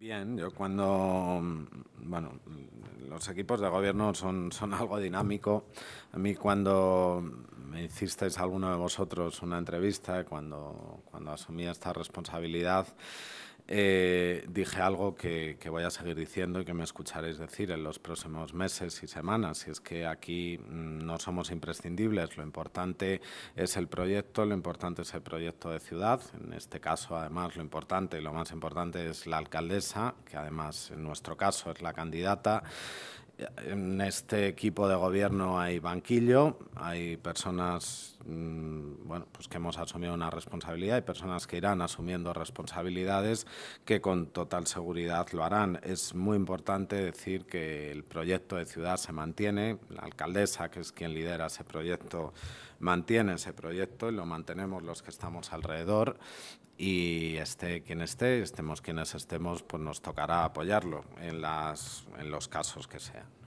Bien, yo cuando, mm, bueno, mm, los equipos de gobierno son, son algo dinámico. A mí cuando me hicisteis alguno de vosotros una entrevista, cuando, cuando asumí esta responsabilidad, eh, dije algo que, que, voy a seguir diciendo y que me escucharéis decir en los próximos meses y semanas, y es que aquí mm, no somos imprescindibles, lo importante es el proyecto, lo importante es el proyecto de ciudad, en este caso además lo importante y lo más importante es la alcaldesa, que además en nuestro caso es la candidata. En este equipo de gobierno hay banquillo, hay personas mm, bueno, pues que hemos asumido una responsabilidad, hay personas que irán asumiendo responsabilidades que con total seguridad lo harán. Es muy importante decir que el proyecto de ciudad se mantiene, la alcaldesa, que es quien lidera ese proyecto, mantiene ese proyecto y lo mantenemos los que estamos alrededor y esté quien esté, estemos quienes estemos, pues nos tocará apoyarlo en, las, en los casos que sean.